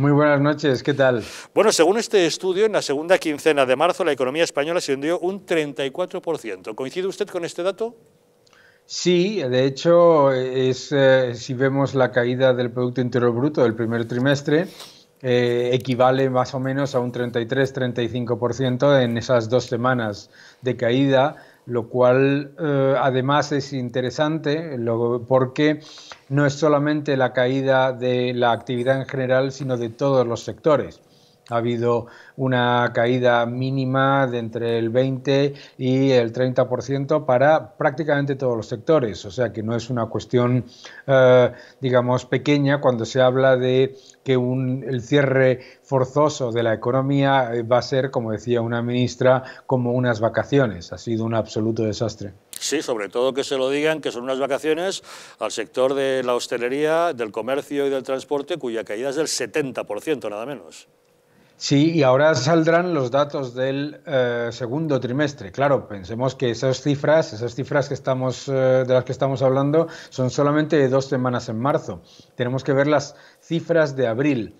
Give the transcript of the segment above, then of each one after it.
Muy buenas noches, ¿qué tal? Bueno, según este estudio, en la segunda quincena de marzo la economía española se hundió un 34%. ¿Coincide usted con este dato? Sí, de hecho, es, eh, si vemos la caída del Producto Interior Bruto del primer trimestre, eh, equivale más o menos a un 33-35% en esas dos semanas de caída lo cual eh, además es interesante porque no es solamente la caída de la actividad en general, sino de todos los sectores. Ha habido una caída mínima de entre el 20 y el 30% para prácticamente todos los sectores, o sea que no es una cuestión, eh, digamos, pequeña cuando se habla de que el cierre forzoso de la economía eh, va a ser, como decía una ministra, como unas vacaciones. Ha sido un absoluto desastre. Sí, sobre todo que se lo digan que son unas vacaciones al sector de la hostelería, del comercio y del transporte, cuya caída es del 70%, nada menos. Sí, y ahora saldrán los datos del eh, segundo trimestre. Claro, pensemos que esas cifras, esas cifras que estamos, eh, de las que estamos hablando, son solamente dos semanas en marzo. Tenemos que ver las cifras de abril.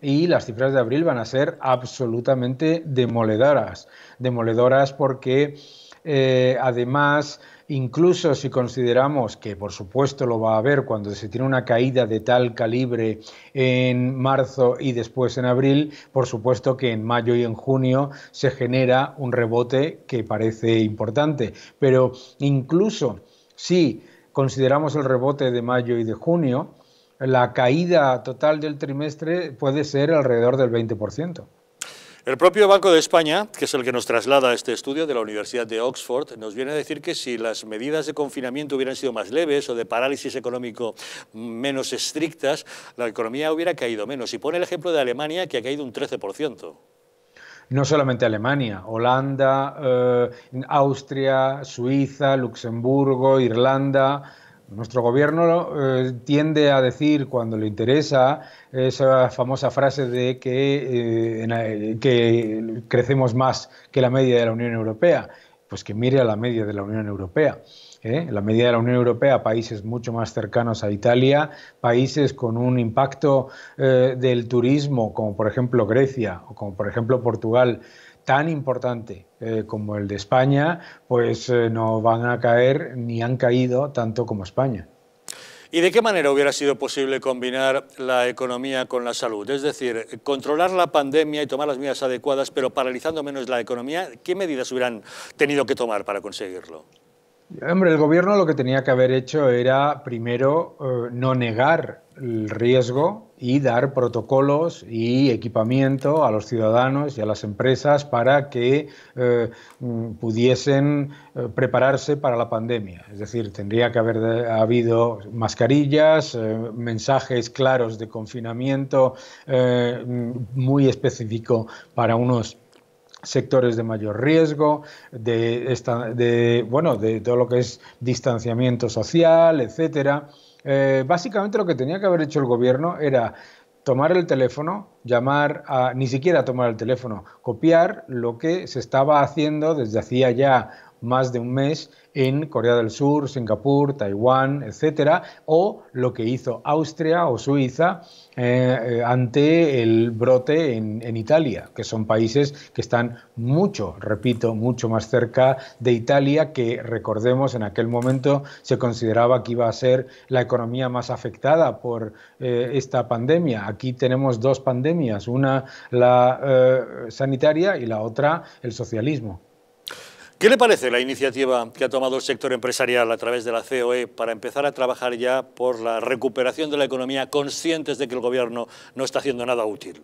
Y las cifras de abril van a ser absolutamente demoledoras. Demoledoras porque eh, además incluso si consideramos que por supuesto lo va a haber cuando se tiene una caída de tal calibre en marzo y después en abril, por supuesto que en mayo y en junio se genera un rebote que parece importante, pero incluso si consideramos el rebote de mayo y de junio, la caída total del trimestre puede ser alrededor del 20%. El propio Banco de España, que es el que nos traslada a este estudio de la Universidad de Oxford, nos viene a decir que si las medidas de confinamiento hubieran sido más leves o de parálisis económico menos estrictas, la economía hubiera caído menos. Y pone el ejemplo de Alemania, que ha caído un 13% no solamente Alemania, Holanda, eh, Austria, Suiza, Luxemburgo, Irlanda, nuestro gobierno eh, tiende a decir cuando le interesa esa famosa frase de eh, eh, que, crecemos más que la media de la Unión Europea. Pues que mire a la media de la Unión Europea. la media de la Unión Europea, países mucho más cercanos a Italia, países con un impacto del turismo, como por ejemplo Grecia o como por ejemplo Portugal, tan importante eh, como el de España, pues eh, no van a caer ni han caído tanto como España. ¿Y de qué manera hubiera sido posible combinar la economía con la salud? Es decir, controlar la pandemia y tomar las medidas adecuadas, pero paralizando menos la economía, ¿qué medidas hubieran tenido que tomar para conseguirlo? Hombre, el gobierno lo que tenía que haber hecho era, primero, eh, no negar el riesgo y dar protocolos y equipamiento a los ciudadanos y a las empresas para que eh, mm, pudiesen eh, prepararse para la pandemia. Es decir, tendría que haber eh, habido mascarillas, mensajes claros de confinamiento mm, muy específico para unos sectores de mayor riesgo, de, de todo lo que es distanciamiento social, etcétera. Eh, básicamente lo que tenía que haber hecho el gobierno era tomar el teléfono, llamar a, ni siquiera tomar el teléfono, copiar lo que se estaba haciendo desde hacía ya más de un mes en Corea del Sur, Singapur, Taiwán, etcétera, o lo que hizo Austria o Suiza eh, eh, ante el brote en, Italia, que son países que están mucho, repito, mucho más cerca de Italia, que recordemos en aquel momento se consideraba que iba a ser la economía más afectada por eh, esta pandemia. Aquí tenemos dos pandemias, una la sanitaria y la otra el socialismo. ¿Qué le parece la iniciativa que ha tomado el sector empresarial a través de la COE para empezar a trabajar ya por la recuperación de la economía, conscientes de que el Gobierno no está haciendo nada útil?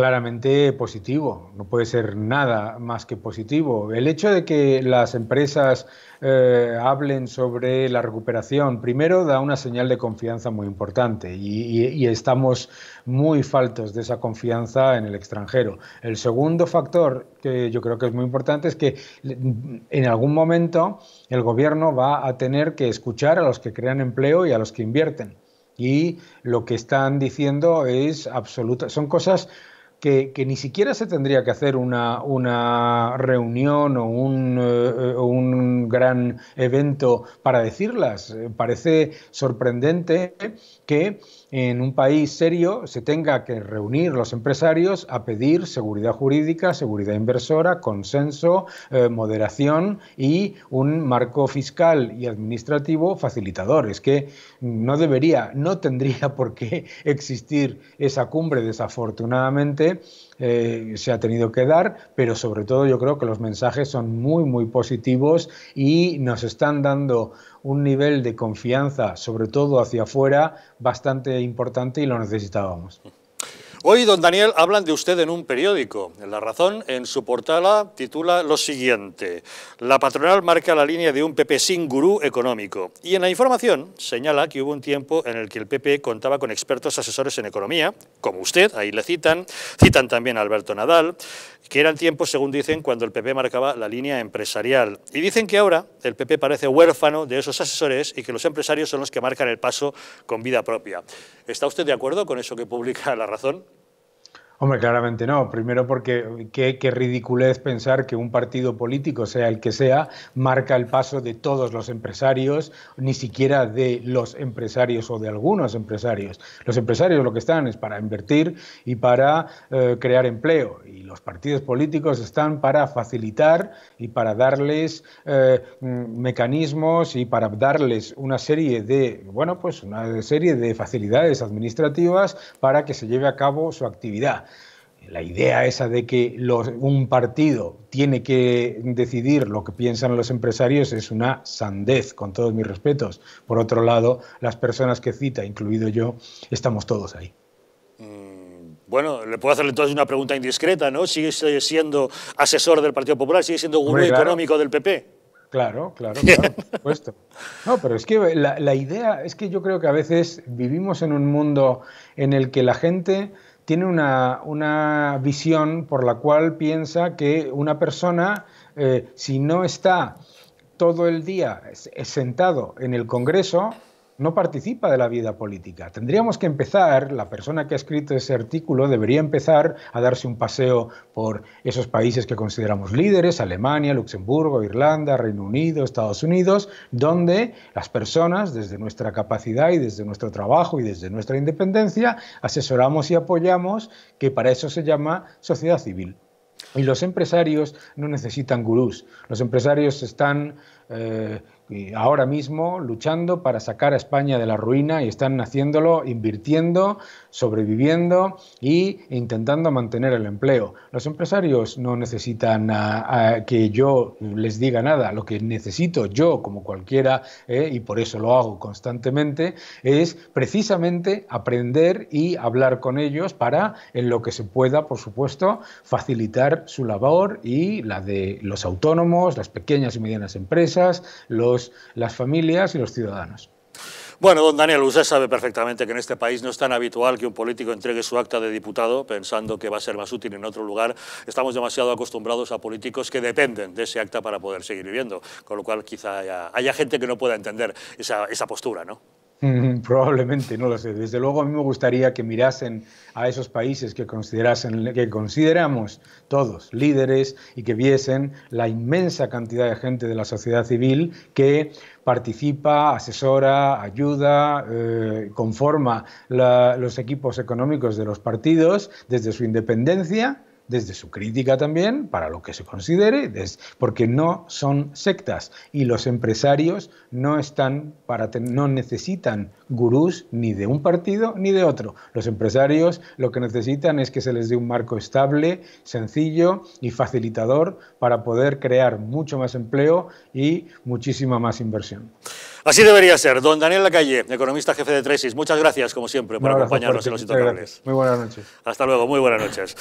claramente positivo, no puede ser nada más que positivo. El hecho de que las empresas eh, hablen sobre la recuperación, primero da una señal de confianza muy importante y, estamos muy faltos de esa confianza en el extranjero. El segundo factor que yo creo que es muy importante es que en algún momento el gobierno va a tener que escuchar a los que crean empleo y a los que invierten. Y lo que están diciendo es absoluta, son cosas que, ni siquiera se tendría que hacer una, reunión eh, o un, gran evento para decirlas. Eh, parece sorprendente que en un país serio se tenga que reunir los empresarios a pedir seguridad jurídica, seguridad inversora, consenso, eh, moderación y un marco fiscal y administrativo facilitador. Es que no debería, no tendría por qué existir esa cumbre desafortunadamente eh, se ha tenido que dar, pero sobre todo yo creo que los mensajes son muy, muy positivos y nos están dando un nivel de confianza, sobre todo hacia afuera, bastante importante y lo necesitábamos. Hoy, don Daniel, hablan de usted en un periódico. La Razón, en su portada, titula lo siguiente. La patronal marca la línea de un PP sin gurú económico. Y en la información señala que hubo un tiempo en el que el PP contaba con expertos asesores en economía, como usted, ahí le citan, citan también a Alberto Nadal, que eran tiempos, según dicen, cuando el PP marcaba la línea empresarial. Y dicen que ahora el PP parece huérfano de esos asesores y que los empresarios son los que marcan el paso con vida propia. ¿Está usted de acuerdo con eso que publica La Razón? Hombre, claramente no. Primero porque eh, qué, ridiculez pensar que un partido político, sea el que sea, marca el paso de todos los empresarios, ni siquiera de los empresarios o de algunos empresarios. Los empresarios lo que están es para invertir y para eh, crear empleo. Y los partidos políticos están para facilitar y para darles eh, mm, mecanismos y para darles una serie de, bueno, pues una serie de facilidades administrativas para que se lleve a cabo su actividad la idea esa de que un partido tiene que decidir lo que piensan los empresarios es una sandez, con todos mis respetos. Por otro lado, las personas que cita, incluido yo, estamos todos ahí. Mm, bueno, le puedo hacerle entonces una pregunta indiscreta, ¿no? ¿Sigue siendo asesor del Partido Popular? ¿Sigue siendo gurú económico del PP? Claro, claro, claro, por supuesto. No, pero es que la, la, idea es que yo creo que a veces vivimos en un mundo en el que la gente tiene una, una visión por la cual piensa que una persona, eh, si no está todo el día sentado en el Congreso, no participa de la vida política. Tendríamos que empezar, la persona que ha escrito ese artículo debería empezar a darse un paseo por esos países que consideramos líderes, Alemania, Luxemburgo, Irlanda, Reino Unido, Estados Unidos, donde las personas, desde nuestra capacidad y desde nuestro trabajo y desde nuestra independencia, asesoramos y apoyamos, que para eso se llama sociedad civil. Y los empresarios no necesitan gurús. Los empresarios están eh, eh, ahora mismo luchando para sacar a España de la ruina y están haciéndolo invirtiendo, sobreviviendo e intentando mantener el empleo. Los empresarios no necesitan que yo les diga nada, lo que necesito yo como cualquiera, eh, y por eso lo hago constantemente, es precisamente aprender y hablar con ellos para, en lo que se pueda, por supuesto, facilitar su labor y la de los autónomos, las pequeñas y medianas empresas, los pues, las familias y los ciudadanos. Bueno, don Daniel, usted sabe perfectamente que en este país no es tan habitual que un político entregue su acta de diputado pensando que va a ser más útil en otro lugar. Estamos demasiado acostumbrados a políticos que dependen de ese acta para poder seguir viviendo, con lo cual quizá haya, gente que no pueda entender esa, esa postura, ¿no? Probablemente, no lo sé. Desde luego a mí me gustaría que mirasen a esos países que, considerasen, que consideramos todos líderes y que viesen la inmensa cantidad de gente de la sociedad civil que participa, asesora, ayuda, eh, conforma los equipos económicos de los partidos desde su independencia desde su crítica también, para lo que se considere, porque no son sectas y los empresarios no están para no necesitan gurús ni de un partido ni de otro. Los empresarios lo que necesitan es que se les dé un marco estable, sencillo y facilitador para poder crear mucho más empleo y muchísima más inversión. Así debería ser. Don Daniel Lacalle, economista jefe de Tresis, muchas gracias como siempre por acompañarnos en los intocables. Muy buenas noches. Hasta luego, muy buenas noches.